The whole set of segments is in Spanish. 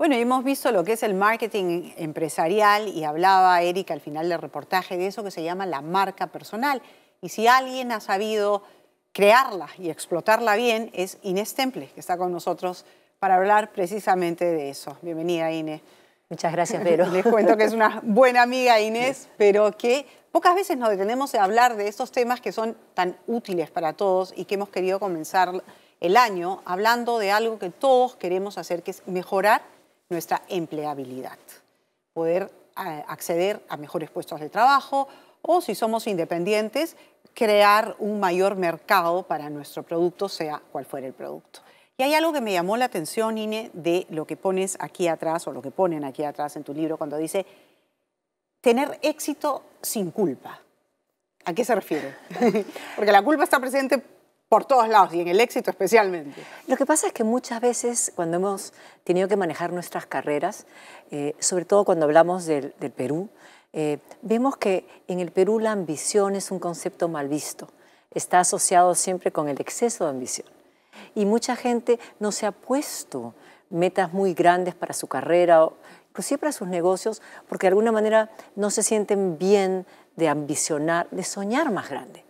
Bueno, hemos visto lo que es el marketing empresarial y hablaba Erika al final del reportaje de eso que se llama la marca personal. Y si alguien ha sabido crearla y explotarla bien es Inés Temple, que está con nosotros para hablar precisamente de eso. Bienvenida, Inés. Muchas gracias, Vero. Les cuento que es una buena amiga Inés, pero que pocas veces nos detenemos a hablar de estos temas que son tan útiles para todos y que hemos querido comenzar el año hablando de algo que todos queremos hacer, que es mejorar nuestra empleabilidad, poder eh, acceder a mejores puestos de trabajo o si somos independientes, crear un mayor mercado para nuestro producto, sea cual fuera el producto. Y hay algo que me llamó la atención, Ine, de lo que pones aquí atrás o lo que ponen aquí atrás en tu libro cuando dice tener éxito sin culpa. ¿A qué se refiere? Porque la culpa está presente por todos lados y en el éxito especialmente. Lo que pasa es que muchas veces cuando hemos tenido que manejar nuestras carreras, eh, sobre todo cuando hablamos del, Perú, eh, vemos que en el Perú la ambición es un concepto mal visto. Está asociado siempre con el exceso de ambición. Y mucha gente no se ha puesto metas muy grandes para su carrera, o inclusive para sus negocios, porque de alguna manera no se sienten bien de ambicionar, de soñar más grande.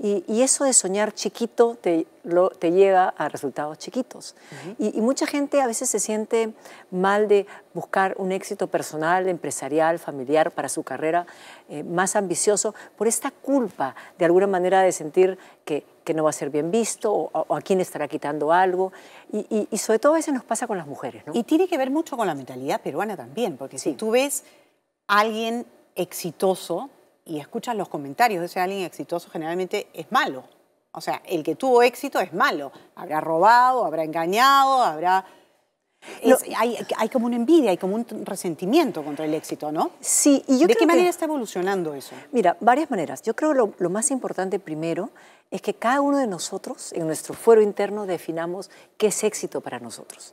Y, eso de soñar chiquito te, lo, lleva a resultados chiquitos. y, mucha gente a veces se siente mal de buscar un éxito personal, empresarial, familiar para su carrera eh, más ambicioso por esta culpa de alguna manera de sentir que, no va a ser bien visto o, a quién estará quitando algo. Y, sobre todo a veces nos pasa con las mujeres. Y tiene que ver mucho con la mentalidad peruana también, porque si tú ves a alguien exitoso, y escuchas los comentarios de ese alguien exitoso, generalmente es malo. O sea, el que tuvo éxito es malo. Habrá robado, habrá engañado, habrá... hay, como una envidia, hay como un resentimiento contra el éxito, ¿no? Sí, y yo ¿De qué manera está evolucionando eso? Mira, varias maneras. Yo creo lo, lo más importante primero es que cada uno de nosotros, en nuestro fuero interno, definamos qué es éxito para nosotros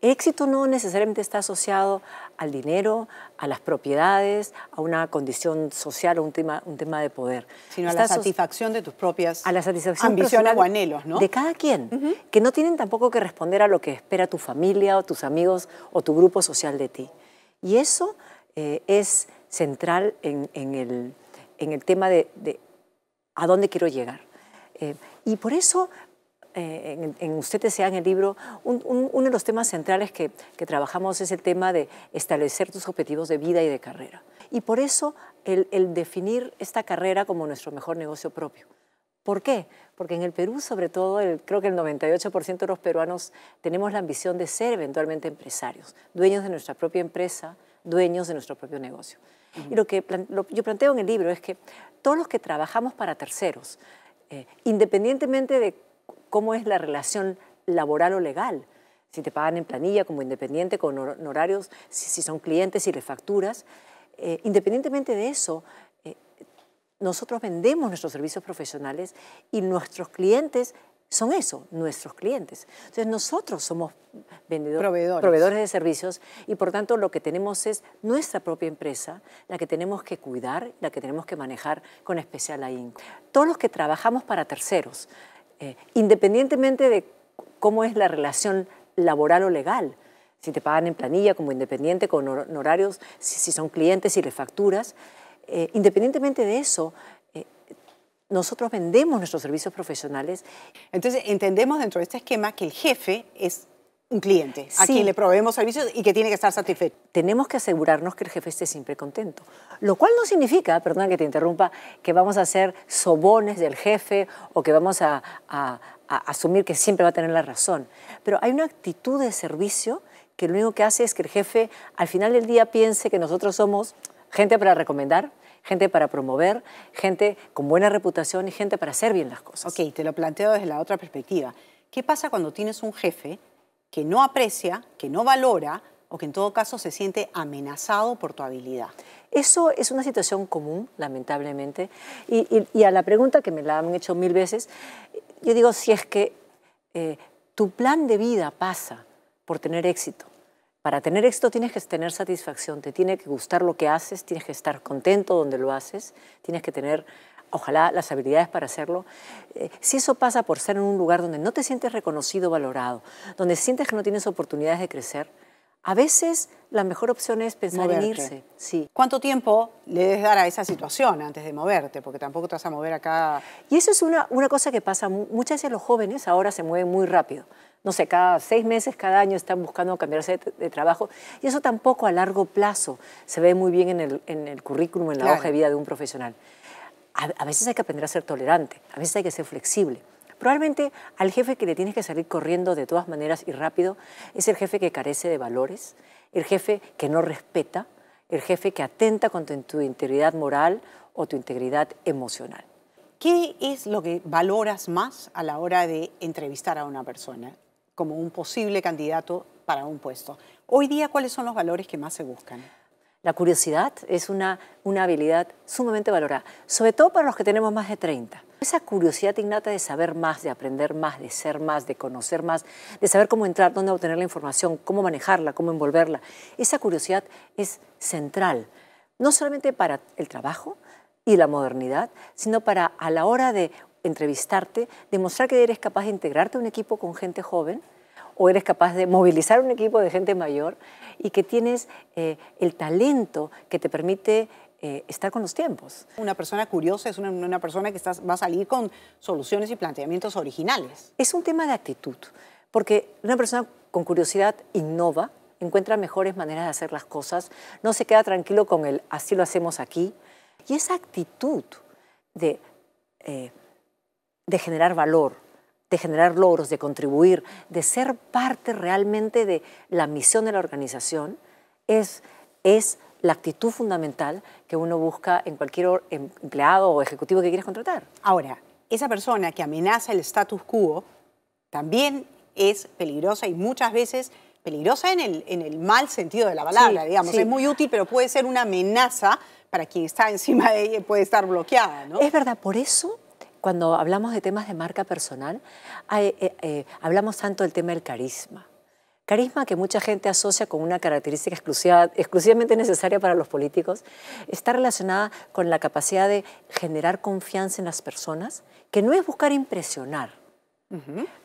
éxito no necesariamente está asociado al dinero, a las propiedades, a una condición social o un tema, un tema de poder. Sino a la satisfacción de tus propias a la satisfacción ambiciones o anhelos, ¿no? De cada quien, que no tienen tampoco que responder a lo que espera tu familia o tus amigos o tu grupo social de ti. Y eso eh, es central en, el, en, el, tema de, a dónde quiero llegar. Eh, y por eso eh, en, usted sea en el libro, uno de los temas centrales que, que, trabajamos es el tema de establecer tus objetivos de vida y de carrera. Y por eso el, definir esta carrera como nuestro mejor negocio propio. ¿Por qué? Porque en el Perú, sobre todo, el, creo que el 98% de los peruanos tenemos la ambición de ser eventualmente empresarios, dueños de nuestra propia empresa, dueños de nuestro propio negocio. Y lo que yo planteo en el libro es que todos los que trabajamos para terceros, eh, independientemente de cómo es la relación laboral o legal. Si te pagan en planilla como independiente, con horarios, si, son clientes, y les facturas. Eh, independientemente de eso, eh, nosotros vendemos nuestros servicios profesionales y nuestros clientes son eso, nuestros clientes. Entonces nosotros somos vendedores, proveedores. proveedores. de servicios y por tanto lo que tenemos es nuestra propia empresa, la que tenemos que cuidar, la que tenemos que manejar con especial ahínco. Todos los que trabajamos para terceros, eh, independientemente de cómo es la relación laboral o legal, si te pagan en planilla como independiente, con horarios, si, son clientes, y les facturas, eh, independientemente de eso, eh, nosotros vendemos nuestros servicios profesionales. Entonces, entendemos dentro de este esquema que el jefe es un cliente a quien le proveemos servicios y que tiene que estar satisfecho. Tenemos que asegurarnos que el jefe esté siempre contento, lo cual no significa, perdona que te interrumpa, que vamos a hacer sobones del jefe o que vamos a, a asumir que siempre va a tener la razón, pero hay una actitud de servicio que lo único que hace es que el jefe al final del día piense que nosotros somos gente para recomendar, gente para promover, gente con buena reputación y gente para hacer bien las cosas. Ok, te lo planteo desde la otra perspectiva. ¿Qué pasa cuando tienes un jefe que no aprecia, que no valora o que en todo caso se siente amenazado por tu habilidad. Eso es una situación común, lamentablemente, y, a la pregunta que me la han hecho mil veces, yo digo, si es que eh, tu plan de vida pasa por tener éxito, para tener éxito tienes que tener satisfacción, te tiene que gustar lo que haces, tienes que estar contento donde lo haces, tienes que tener ojalá las habilidades para hacerlo, eh, si eso pasa por ser en un lugar donde no te sientes reconocido, valorado, donde sientes que no tienes oportunidades de crecer, a veces la mejor opción es pensar en irse. Sí. ¿Cuánto tiempo le debes dar a esa situación antes de moverte? Porque tampoco te vas a mover acá. Y eso es una, cosa que pasa. Muchas veces los jóvenes ahora se mueven muy rápido. No sé, cada seis meses, cada año están buscando cambiarse de, trabajo. Y eso tampoco a largo plazo se ve muy bien en el, en currículum, en la hoja de vida de un profesional a, veces hay que aprender a ser tolerante, a veces hay que ser flexible. Probablemente al jefe que le tienes que salir corriendo de todas maneras y rápido es el jefe que carece de valores, el jefe que no respeta, el jefe que atenta contra tu integridad moral o tu integridad emocional. ¿Qué es lo que valoras más a la hora de entrevistar a una persona como un posible candidato para un puesto? Hoy día, ¿cuáles son los valores que más se buscan? La curiosidad es una, una habilidad sumamente valorada, sobre todo para los que tenemos más de 30. Esa curiosidad innata de saber más, de aprender más, de ser más, de conocer más, de saber cómo entrar, dónde obtener la información, cómo manejarla, cómo envolverla, esa curiosidad es central, no solamente para el trabajo y la modernidad, sino para a la hora de entrevistarte, demostrar que eres capaz de integrarte a un equipo con gente joven, o eres capaz de movilizar un equipo de gente mayor y que tienes eh, el talento que te permite eh, estar con los tiempos. Una persona curiosa es una, persona que va a salir con soluciones y planteamientos originales. Es un tema de actitud, porque una persona con curiosidad innova, encuentra mejores maneras de hacer las cosas, no se queda tranquilo con el así lo hacemos aquí. Y esa actitud de eh, generar valor, de generar logros, de contribuir, de ser parte realmente de la misión de la organización, es, es la actitud fundamental que uno busca en cualquier em, empleado o ejecutivo que quieras contratar. Ahora, esa persona que amenaza el status quo también es peligrosa y muchas veces peligrosa en el, en el mal sentido de la palabra, digamos. Es muy útil, pero puede ser una amenaza para quien está encima de ella y puede estar bloqueada, ¿no? Es verdad, por eso cuando hablamos de temas de marca personal, eh, eh, hablamos tanto del tema del carisma. Carisma que mucha gente asocia con una característica exclusiva, exclusivamente necesaria para los políticos, está relacionada con la capacidad de generar confianza en las personas, que no es buscar impresionar,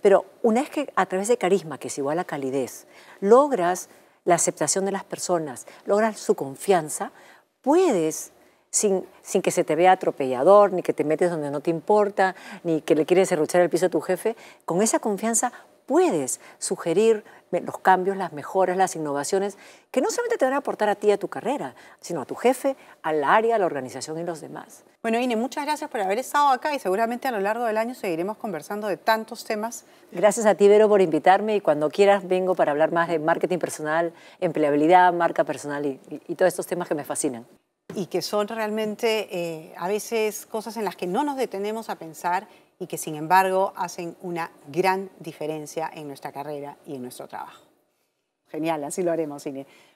pero una vez que a través de carisma, que es igual a calidez, logras la aceptación de las personas, logras su confianza, puedes sin, que se te vea atropellador, ni que te metes donde no te importa, ni que le quieres arruchar el piso a tu jefe, con esa confianza puedes sugerir los cambios, las mejoras, las innovaciones, que no solamente te van a aportar a ti y a tu carrera, sino a tu jefe, al área, a la organización y los demás. Bueno, Ine, muchas gracias por haber estado acá y seguramente a lo largo del año seguiremos conversando de tantos temas. Gracias a ti, Vero, por invitarme y cuando quieras vengo para hablar más de marketing personal, empleabilidad, marca personal y todos estos temas que me fascinan y que son realmente eh, a veces cosas en las que no nos detenemos a pensar y que sin embargo hacen una gran diferencia en nuestra carrera y en nuestro trabajo. Genial, así lo haremos, Cine.